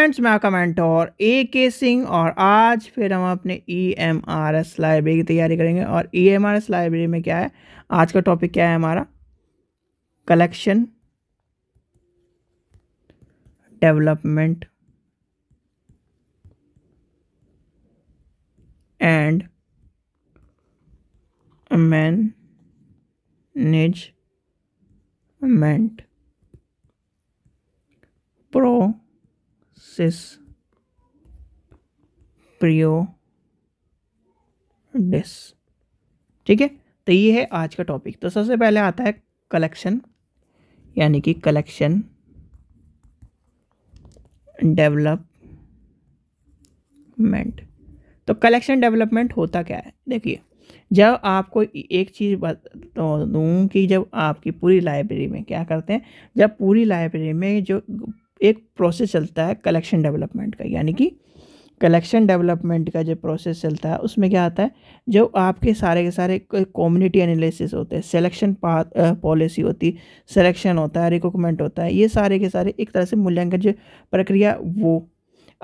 friends मैं comment और ए के सिंह और आज फिर हम अपने E M R S library की तैयारी करेंगे और E M R S library में क्या है आज का टॉपिक क्या है हमारा collection development and management प्रो प्रियो डिस ठीक है तो ये है आज का टॉपिक तो सबसे पहले आता है कलेक्शन यानी कि कलेक्शन डेवलपमेंट तो कलेक्शन डेवलपमेंट होता क्या है देखिए जब आपको एक चीज़ बता तो दूँ कि जब आपकी पूरी लाइब्रेरी में क्या करते हैं जब पूरी लाइब्रेरी में जो एक प्रोसेस चलता है कलेक्शन डेवलपमेंट का यानी कि कलेक्शन डेवलपमेंट का जो प्रोसेस चलता है उसमें क्या आता है जब आपके सारे के सारे कम्युनिटी एनालिसिस होते हैं सिलेक्शन पाथ पॉलिसी होती सिलेक्शन होता है रिक्रूटमेंट होता है ये सारे के सारे एक तरह से मूल्यांकन जो प्रक्रिया वो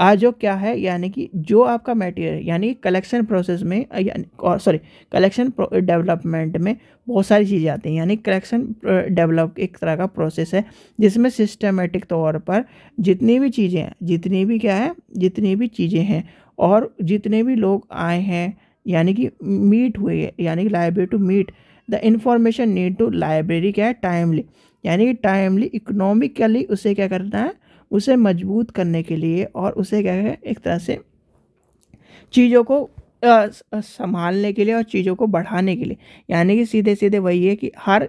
आजो क्या है यानी कि जो आपका मेटीरियल यानी कलेक्शन प्रोसेस में सॉरी कलेक्शन डेवलपमेंट में बहुत सारी चीज़ें आती हैं यानी कलेक्शन डेवलप एक तरह का प्रोसेस है जिसमें सिस्टमेटिक तौर पर जितनी भी चीज़ें हैं जितनी भी क्या है जितनी भी चीज़ें हैं और जितने भी लोग आए हैं यानी कि मीट हुए यानी कि library to meet the information need to library क्या है टाइमली यानी कि टाइमली इकोनॉमिकली उसे क्या करना है उसे मजबूत करने के लिए और उसे क्या है एक तरह से चीज़ों को संभालने के लिए और चीज़ों को बढ़ाने के लिए यानी कि सीधे सीधे वही है कि हर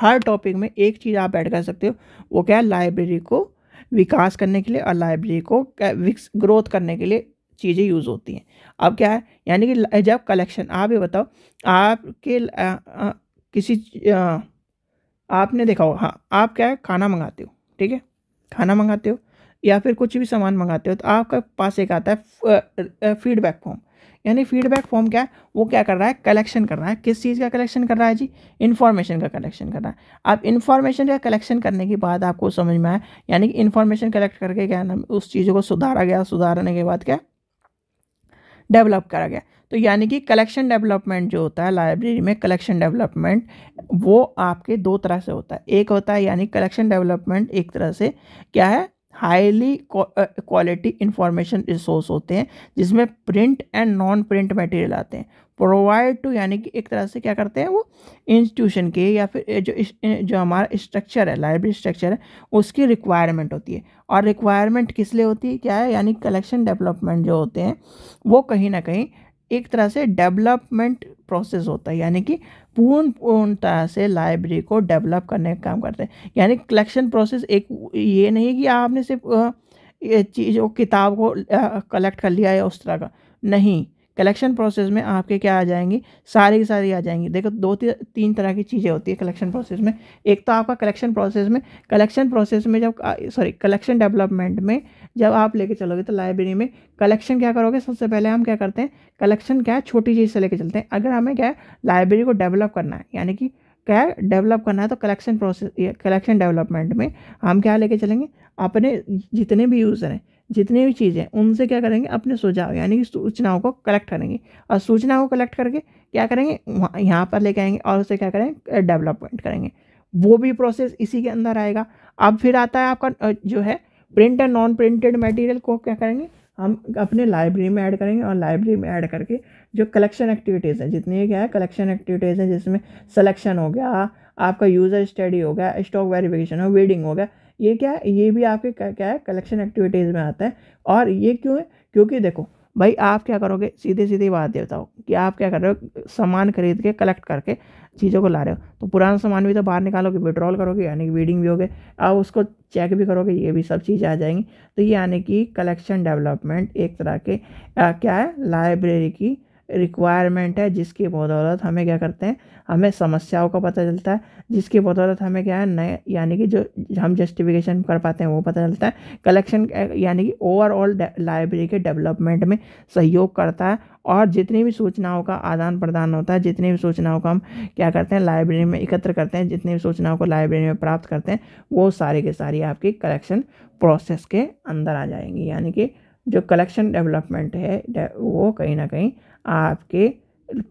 हर टॉपिक में एक चीज़ आप ऐड कर सकते हो वो क्या है लाइब्रेरी को विकास करने के लिए और लाइब्रेरी को ग्रोथ करने के लिए चीज़ें यूज़ होती हैं अब क्या है यानी कि जब कलेक्शन आप ये बताओ आपके आ, आ, किसी आ, आपने देखा हो हाँ आप क्या है खाना मंगाते हो ठीक है खाना मंगाते हो या फिर कुछ भी सामान मंगाते हो तो आपके पास एक आता है फीडबैक फॉर्म यानी फीडबैक फॉर्म क्या है वो क्या कर रहा है कलेक्शन कर रहा है किस चीज़ का कलेक्शन कर रहा है जी इन्फॉर्मेशन का कलेक्शन कर रहा है आप इन्फॉर्मेशन का कलेक्शन करने के बाद आपको समझ में आया यानी कि इन्फॉर्मेशन कलेक्ट करके क्या उस चीज़ों को सुधारा गया सुधारने के बाद क्या डेवलप करा गया तो यानी कि कलेक्शन डेवलपमेंट जो होता है लाइब्रेरी में कलेक्शन डेवलपमेंट वो आपके दो तरह से होता है एक होता है यानी कलेक्शन डेवलपमेंट एक तरह से क्या है हाईली क्वालिटी इंफॉर्मेशन रिसोर्स होते हैं जिसमें print and non print material आते हैं प्रोवाइड टू यानी कि एक तरह से क्या करते हैं वो इंस्टीट्यूशन के या फिर जो जो हमारा स्ट्रक्चर है लाइब्रेरी स्ट्रक्चर है उसकी रिक्वायरमेंट होती है और रिक्वायरमेंट किस लिए होती है क्या है यानी कलेक्शन डेवलपमेंट जो होते हैं वो कहीं ना कहीं एक तरह से डेवलपमेंट प्रोसेस होता है यानी कि पूर्ण पूर्ण तरह से लाइब्रेरी को डेवलप करने का काम करते हैं यानी कलेक्शन प्रोसेस एक ये नहीं कि आपने सिर्फ चीज़ों किताब को कलेक्ट कर लिया है उस तरह का नहीं कलेक्शन प्रोसेस में आपके क्या आ जाएंगी सारी की सारी आ जाएंगी देखो दो ती, तीन तरह की चीज़ें होती है कलेक्शन प्रोसेस में एक तो आपका कलेक्शन प्रोसेस में कलेक्शन प्रोसेस में जब सॉरी कलेक्शन डेवलपमेंट में जब आप लेके चलोगे तो लाइब्रेरी में कलेक्शन क्या करोगे सबसे पहले हम क्या करते हैं कलेक्शन क्या है छोटी चीज़ से लेके चलते हैं अगर हमें क्या है लाइब्रेरी को डेवलप करना है यानी कि क्या डेवलप करना है तो कलेक्शन प्रोसेस कलेक्शन डेवलपमेंट में हम क्या लेके चलेंगे अपने जितने भी यूज़र हैं जितनी भी चीज़ें उनसे क्या करेंगे अपने सुझाव यानी कि सूचनाओं को कलेक्ट करेंगे और सूचनाओं को कलेक्ट करके क्या करेंगे वहाँ यहाँ पर लेके आएंगे और उसे क्या करेंगे डेवलपमेंट करेंगे वो भी प्रोसेस इसी के अंदर आएगा अब फिर आता है आपका जो है print and non printed material को क्या करेंगे हम अपने लाइब्रेरी में ऐड करेंगे और लाइब्रेरी में ऐड करके जो कलेक्शन एक्टिविटीज़ हैं जितनी क्या है कलेक्शन एक्टिविटीज़ हैं जिसमें सलेक्शन हो गया आपका यूज़र स्टडी हो गया स्टॉक वेरिफिकेशन हो वीडिंग हो गया ये क्या है ये भी आपके क्या है कलेक्शन एक्टिविटीज़ में आता है और ये क्यों है क्योंकि देखो भाई आप क्या करोगे सीधे सीधे बात ये बताओ कि आप क्या कर रहे हो सामान खरीद के कलेक्ट करके चीज़ों को ला रहे हो तो पुराना सामान भी तो बाहर निकालोगे विड्रॉल करोगे यानी कि वीडिंग भी होगे आप उसको चेक भी करोगे ये भी सब चीज़ें आ जाएंगी तो ये यानी कि कलेक्शन डेवलपमेंट एक तरह के आ, क्या है लाइब्रेरी की रिक्वायरमेंट है जिसकी बदौलत हमें क्या करते हैं हमें समस्याओं का पता चलता है जिसकी बदौलत हमें क्या है नए यानी कि जो हम जस्टिफिकेशन कर पाते हैं वो पता चलता है कलेक्शन यानी कि ओवरऑल लाइब्रेरी के डेवलपमेंट में सहयोग करता है और जितनी भी सूचनाओं का आदान प्रदान होता है जितनी भी सूचनाओं का हम क्या करते हैं लाइब्रेरी में एकत्र करते हैं जितनी भी सूचनाओं को लाइब्रेरी में प्राप्त करते हैं वो सारी के सारी आपकी कलेक्शन प्रोसेस के अंदर आ जाएंगी यानी कि जो कलेक्शन डेवलपमेंट है वो कहीं ना कहीं आपके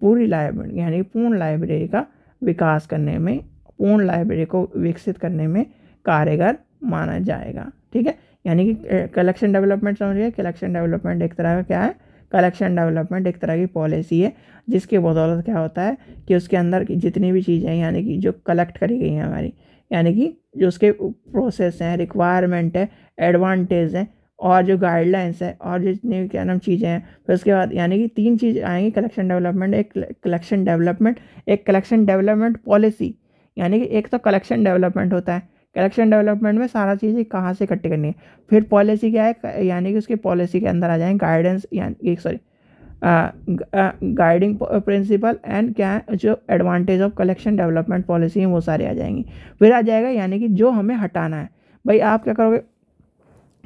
पूरी लाइब्रेरी यानी पूर्ण लाइब्रेरी का विकास करने में पूर्ण लाइब्रेरी को विकसित करने में कारगर माना जाएगा ठीक है यानी कि कलेक्शन डेवलपमेंट समझिए कलेक्शन डेवलपमेंट एक तरह का क्या है कलेक्शन डेवलपमेंट एक तरह की पॉलिसी है जिसके बदौलत क्या होता है कि उसके अंदर की जितनी भी चीज़ें यानी कि जो कलेक्ट करी गई हैं हमारी यानी कि जो उसके प्रोसेस हैं रिक्वायरमेंट है एडवांटेज हैं और जो गाइडलाइंस है और जितनी क्या नाम चीज़ें हैं फिर उसके बाद यानी कि तीन चीज़ आएंगी कलेक्शन डेवलपमेंट एक कलेक्शन डेवलपमेंट एक कलेक्शन डेवलपमेंट पॉलिसी यानी कि एक तो कलेक्शन डेवलपमेंट होता है कलेक्शन डेवलपमेंट में सारा चीज़ें कहाँ से इकट्ठी करनी है फिर पॉलिसी क्या है यानी कि उसकी पॉलिसी के अंदर आ जाएँ गाइडेंस यानी सॉरी गाइडिंग प्रिंसिपल एंड क्या है जो advantage of collection development policy है वो सारे आ जाएंगी फिर आ जाएगा यानी कि जो हमें हटाना है भाई आप क्या करोगे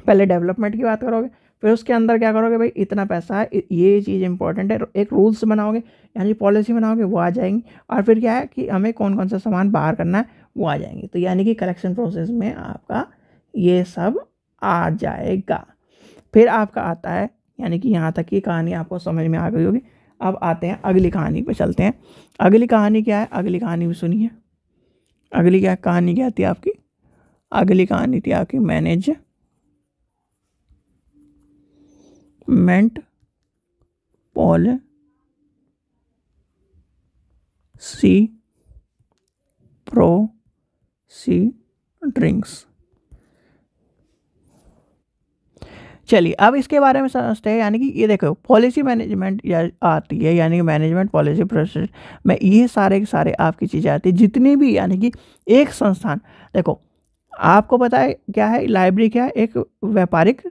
पहले डेवलपमेंट की बात करोगे फिर उसके अंदर क्या करोगे भाई इतना पैसा है ये चीज़ इंपॉर्टेंट है एक रूल्स बनाओगे यानी पॉलिसी बनाओगे वो आ जाएंगी और फिर क्या है कि हमें कौन कौन सा सामान बाहर करना है वो आ जाएंगे तो यानी कि कलेक्शन प्रोसेस में आपका ये सब आ जाएगा फिर आपका आता है यानी कि यहाँ तक की कहानी आपको समझ में आ गई होगी अब आते हैं अगली कहानी पर चलते हैं अगली कहानी क्या है अगली कहानी भी सुनिए अगली क्या कहानी क्या थी आपकी अगली कहानी थी आपकी management policy procedures चलिए अब इसके बारे में समझते हैं यानी कि ये देखो पॉलिसी मैनेजमेंट या आती है यानी कि मैनेजमेंट पॉलिसी प्रोसेस में ये सारे के सारे आपकी चीज़ें आती है जितनी भी यानी कि एक संस्थान देखो आपको पता है क्या है लाइब्रेरी क्या है एक व्यापारिक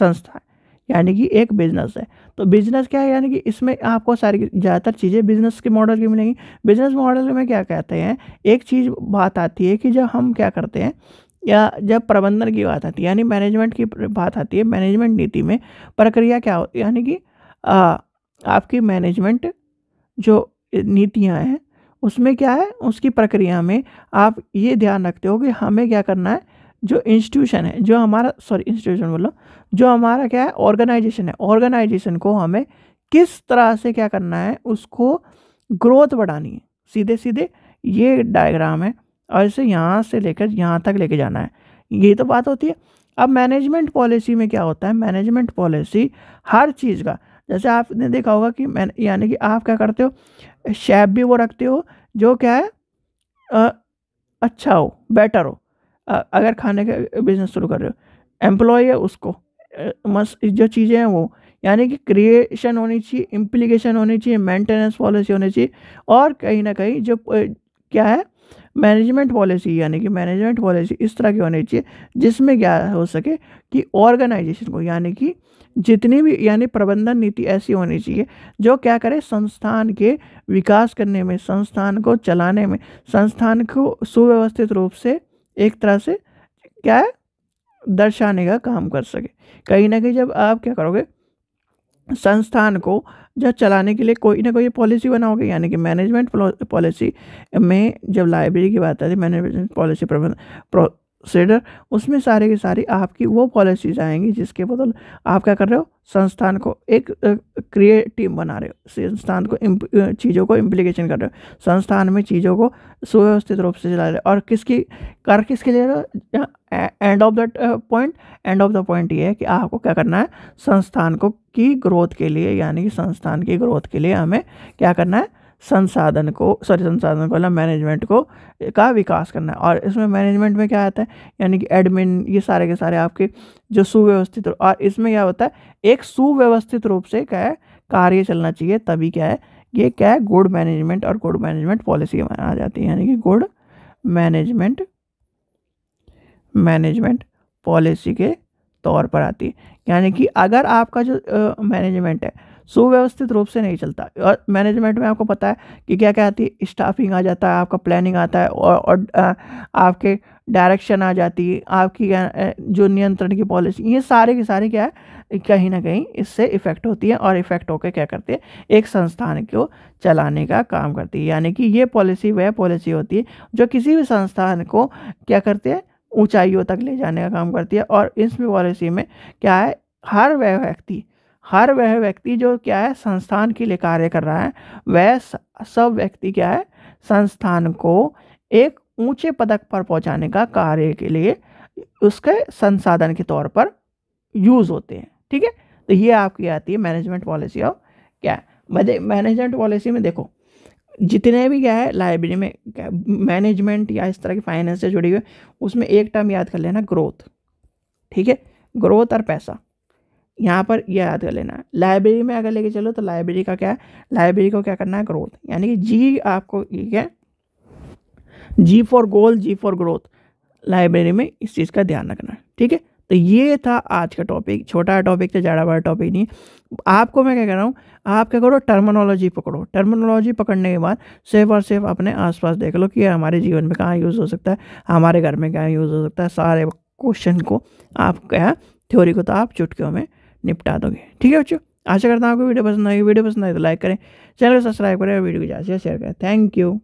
संस्था है यानी कि एक बिजनेस है तो बिजनेस क्या है यानी कि इसमें आपको सारी ज़्यादातर चीज़ें बिजनेस के मॉडल की मिलेंगी बिजनेस मॉडल में क्या कहते हैं एक चीज़ बात आती है कि जब हम क्या करते हैं या जब प्रबंधन की बात आती है यानी मैनेजमेंट की बात आती है मैनेजमेंट नीति में प्रक्रिया क्या होती है यानी कि आ, आपकी मैनेजमेंट जो नीतियाँ हैं उसमें क्या है उसकी प्रक्रिया में आप ये ध्यान रखते हो कि हमें क्या करना है जो इंस्टीट्यूशन है जो हमारा सॉरी इंस्टीट्यूशन बोलो जो हमारा क्या है ऑर्गेनाइजेशन है ऑर्गेनाइजेशन को हमें किस तरह से क्या करना है उसको ग्रोथ बढ़ानी है सीधे सीधे ये डायग्राम है और इसे यहाँ से लेकर यहाँ तक लेके जाना है ये तो बात होती है अब मैनेजमेंट पॉलिसी में क्या होता है मैनेजमेंट पॉलिसी हर चीज़ का जैसे आपने देखा होगा कि मैं यानी कि आप क्या करते हो शेप भी वो रखते हो जो क्या है आ, अच्छा हो बेटर हो अगर खाने का बिजनेस शुरू कर रहे हो एम्प्लॉय है उसको मस जो चीज़ें हैं वो यानी कि क्रिएशन होनी चाहिए इम्प्लीकेशन होनी चाहिए मेंटेनेंस पॉलिसी होनी चाहिए और कहीं ना कहीं जो क्या है मैनेजमेंट पॉलिसी यानी कि मैनेजमेंट पॉलिसी इस तरह की होनी चाहिए जिसमें क्या हो सके कि ऑर्गेनाइजेशन को यानी कि जितनी भी यानी प्रबंधन नीति ऐसी होनी चाहिए जो क्या करे संस्थान के विकास करने में संस्थान को चलाने में संस्थान को सुव्यवस्थित रूप से एक तरह से क्या है दर्शाने का काम कर सके कहीं ना कहीं जब आप क्या करोगे संस्थान को जब चलाने के लिए कोई ना कोई पॉलिसी बनाओगे यानी कि मैनेजमेंट पॉलिसी में जब लाइब्रेरी की बात आती है मैनेजमेंट पॉलिसी प्रबंध शेडर उसमें सारे के सारे आपकी वो पॉलिसीज आएंगी जिसके बदल आप क्या कर रहे हो संस्थान को एक क्रिएट टीम बना रहे हो संस्थान को चीज़ों को इम्प्लीकेशन कर रहे हो संस्थान में चीज़ों को सुव्यवस्थित रूप से चला रहे हो और किसकी कर किसके लिए end of the point end of the point ये है कि आपको क्या करना है संस्थान को की ग्रोथ के लिए यानी कि संस्थान की ग्रोथ के लिए हमें क्या करना है संसाधन को सॉरी संसाधन को मैनेजमेंट को का विकास करना है और इसमें मैनेजमेंट में क्या आता है यानी कि एडमिन ये सारे के सारे आपके जो सुव्यवस्थित और इसमें क्या होता है एक सुव्यवस्थित रूप से क्या है कार्य चलना चाहिए तभी क्या है ये क्या है गुड मैनेजमेंट और गुड मैनेजमेंट पॉलिसी में आ जाती है यानी कि गुड मैनेजमेंट मैनेजमेंट पॉलिसी के तौर पर आती है यानी कि अगर आपका जो मैनेजमेंट uh, है सुव्यवस्थित रूप से नहीं चलता और मैनेजमेंट में आपको पता है कि क्या क्या आती है स्टाफिंग आ जाता है आपका प्लानिंग आता है और, और आ, आपके डायरेक्शन आ जाती है आपकी जो नियंत्रण की पॉलिसी ये सारे के सारे क्या है कहीं ना कहीं इससे इफ़ेक्ट होती है और इफ़ेक्ट होकर क्या करती है एक संस्थान को चलाने का काम करती है यानी कि ये पॉलिसी वह पॉलिसी होती है जो किसी भी संस्थान को क्या करती है ऊंचाइयों तक ले जाने का काम करती है और इस पॉलिसी में क्या है हर वह व्यक्ति हर वह व्यक्ति जो क्या है संस्थान के लिए कार्य कर रहा है वह सब व्यक्ति क्या है संस्थान को एक ऊंचे पदक पर पहुंचाने का कार्य के लिए उसके संसाधन के तौर पर यूज़ होते हैं ठीक है तो ये आपकी आती है मैनेजमेंट पॉलिसी और क्या मैनेजमेंट पॉलिसी में देखो जितने भी क्या है लाइब्रेरी में क्या मैनेजमेंट या इस तरह की फाइनेंस से जुड़ी हुई उसमें एक टर्म याद कर लेना ग्रोथ ठीक है ग्रोथ और पैसा यहाँ पर यह याद कर लेना है लाइब्रेरी में अगर लेके चलो तो लाइब्रेरी का क्या है लाइब्रेरी को क्या करना है ग्रोथ यानी कि जी आपको ठीक है G for goal G for growth library में इस चीज़ का ध्यान रखना है ठीक है तो ये था आज का टॉपिक छोटा टॉपिक था ज़्यादा बड़ा टॉपिक नहीं आपको मैं क्या कह रहा हूँ आप क्या करो टर्मोनोलॉजी पकड़ो टर्मोनोलॉजी पकड़ने के बाद सिर्फ और सिर्फ अपने आसपास देख लो कि हमारे जीवन में कहाँ यूज़ हो सकता है हमारे घर में कहाँ यूज़ हो सकता है सारे क्वेश्चन को आप क्या थ्योरी को तो आप चुटकियों में निपटा दोगे ठीक है बच्चों आशा करता हूँ आपको वीडियो पसंद आई वीडियो पसंद आई तो लाइक करें चैनल को सब्सक्राइब करें और वीडियो को ज़्यादा से शेयर करें थैंक यू